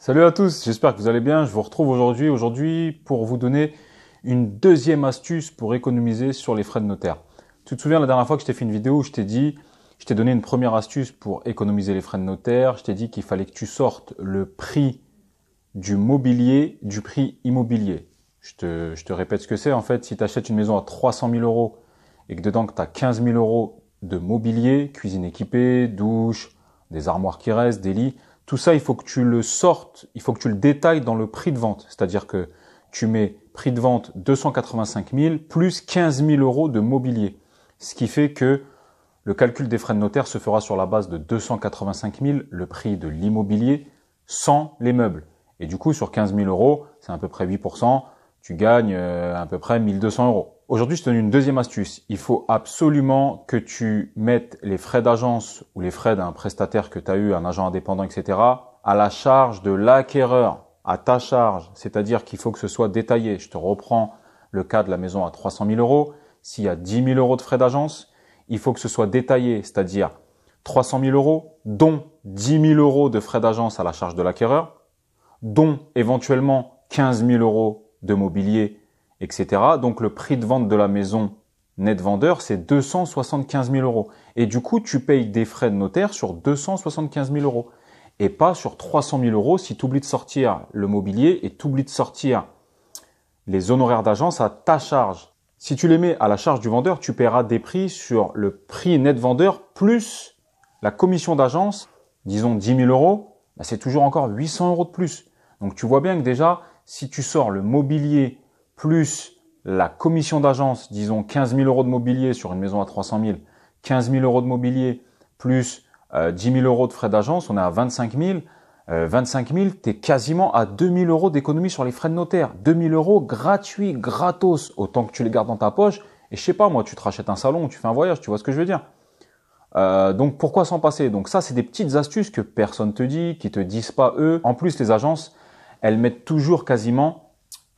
Salut à tous, j'espère que vous allez bien. Je vous retrouve aujourd'hui aujourd'hui pour vous donner une deuxième astuce pour économiser sur les frais de notaire. Tu te souviens la dernière fois que je t'ai fait une vidéo où je t'ai dit, je t'ai donné une première astuce pour économiser les frais de notaire. Je t'ai dit qu'il fallait que tu sortes le prix du mobilier du prix immobilier. Je te, je te répète ce que c'est. En fait, si tu achètes une maison à 300 000 euros et que dedans que tu as 15 000 euros de mobilier, cuisine équipée, douche, des armoires qui restent, des lits, tout ça, il faut que tu le sortes, il faut que tu le détailles dans le prix de vente. C'est-à-dire que tu mets prix de vente 285 000 plus 15 000 euros de mobilier. Ce qui fait que le calcul des frais de notaire se fera sur la base de 285 000, le prix de l'immobilier, sans les meubles. Et du coup, sur 15 000 euros, c'est à peu près 8%, tu gagnes euh, à peu près 1200 euros. Aujourd'hui, je te donne une deuxième astuce. Il faut absolument que tu mettes les frais d'agence ou les frais d'un prestataire que tu as eu, un agent indépendant, etc., à la charge de l'acquéreur, à ta charge. C'est-à-dire qu'il faut que ce soit détaillé. Je te reprends le cas de la maison à 300 000 euros. S'il y a 10 000 euros de frais d'agence, il faut que ce soit détaillé, c'est-à-dire 300 000 euros, dont 10 000 euros de frais d'agence à la charge de l'acquéreur, dont éventuellement 15 000 euros de mobilier etc. Donc le prix de vente de la maison net vendeur, c'est 275 000 euros. Et du coup, tu payes des frais de notaire sur 275 000 euros et pas sur 300 000 euros si tu oublies de sortir le mobilier et tu oublies de sortir les honoraires d'agence à ta charge. Si tu les mets à la charge du vendeur, tu paieras des prix sur le prix net vendeur plus la commission d'agence, disons 10 000 euros, bah, c'est toujours encore 800 euros de plus. Donc tu vois bien que déjà, si tu sors le mobilier plus la commission d'agence, disons 15 000 euros de mobilier sur une maison à 300 000, 15 000 euros de mobilier plus 10 euh, 000 euros de frais d'agence, on est à 25 000. 25 000, t'es quasiment à 2 000 euros d'économie sur les frais de notaire. 2 000 euros gratuits, gratos, autant que tu les gardes dans ta poche. Et je sais pas, moi, tu te rachètes un salon, tu fais un voyage, tu vois ce que je veux dire. Euh, donc pourquoi s'en passer Donc ça, c'est des petites astuces que personne te dit, qui te disent pas eux. En plus, les agences, elles mettent toujours quasiment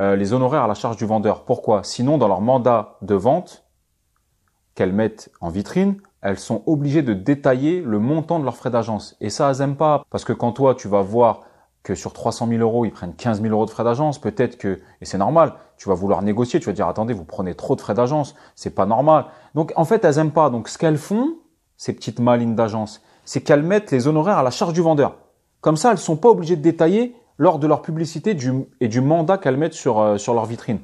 euh, les honoraires à la charge du vendeur. Pourquoi Sinon, dans leur mandat de vente qu'elles mettent en vitrine, elles sont obligées de détailler le montant de leurs frais d'agence. Et ça, elles n'aiment pas. Parce que quand toi, tu vas voir que sur 300 000 euros, ils prennent 15 000 euros de frais d'agence, peut-être que, et c'est normal, tu vas vouloir négocier, tu vas dire, attendez, vous prenez trop de frais d'agence, c'est pas normal. Donc, en fait, elles n'aiment pas. Donc, ce qu'elles font, ces petites malines d'agence, c'est qu'elles mettent les honoraires à la charge du vendeur. Comme ça, elles ne sont pas obligées de détailler lors de leur publicité et du mandat qu'elles mettent euh, sur, leur vitrine.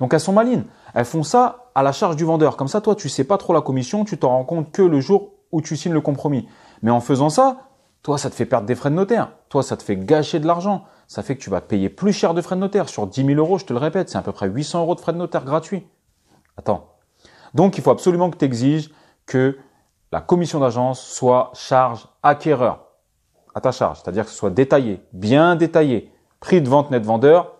Donc elles sont malines. Elles font ça à la charge du vendeur. Comme ça, toi, tu sais pas trop la commission, tu t'en rends compte que le jour où tu signes le compromis. Mais en faisant ça, toi, ça te fait perdre des frais de notaire. Toi, ça te fait gâcher de l'argent. Ça fait que tu vas payer plus cher de frais de notaire. Sur 10 000 euros, je te le répète, c'est à peu près 800 euros de frais de notaire gratuits. Attends. Donc, il faut absolument que tu exiges que la commission d'agence soit charge acquéreur à ta charge, c'est-à-dire que ce soit détaillé, bien détaillé, prix de vente net vendeur,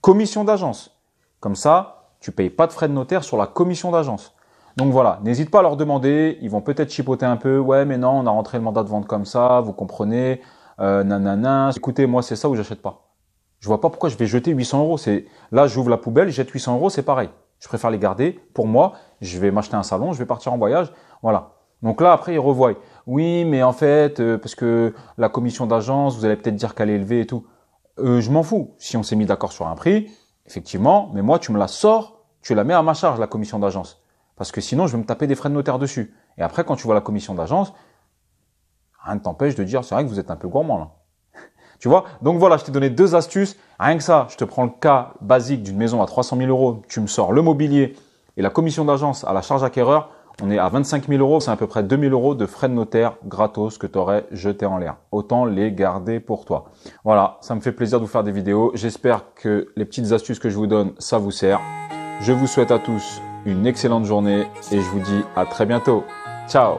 commission d'agence. Comme ça, tu payes pas de frais de notaire sur la commission d'agence. Donc voilà, n'hésite pas à leur demander, ils vont peut-être chipoter un peu, ouais mais non, on a rentré le mandat de vente comme ça, vous comprenez, euh, nanana, écoutez, moi c'est ça ou j'achète pas. Je vois pas pourquoi je vais jeter 800 euros. C'est là, j'ouvre la poubelle, jette 800 euros, c'est pareil. Je préfère les garder pour moi. Je vais m'acheter un salon, je vais partir en voyage. Voilà. Donc là, après, ils revoient. Oui, mais en fait, euh, parce que la commission d'agence, vous allez peut-être dire qu'elle est élevée et tout. Euh, je m'en fous. Si on s'est mis d'accord sur un prix, effectivement, mais moi, tu me la sors, tu la mets à ma charge, la commission d'agence. Parce que sinon, je vais me taper des frais de notaire dessus. Et après, quand tu vois la commission d'agence, rien ne t'empêche de dire, c'est vrai que vous êtes un peu gourmand, là. tu vois? Donc voilà, je t'ai donné deux astuces. Rien que ça, je te prends le cas basique d'une maison à 300 000 euros, tu me sors le mobilier et la commission d'agence à la charge acquéreur on est à 25 000 euros, c'est à peu près 2 000 euros de frais de notaire gratos que tu aurais jeté en l'air. Autant les garder pour toi. Voilà, ça me fait plaisir de vous faire des vidéos. J'espère que les petites astuces que je vous donne, ça vous sert. Je vous souhaite à tous une excellente journée et je vous dis à très bientôt. Ciao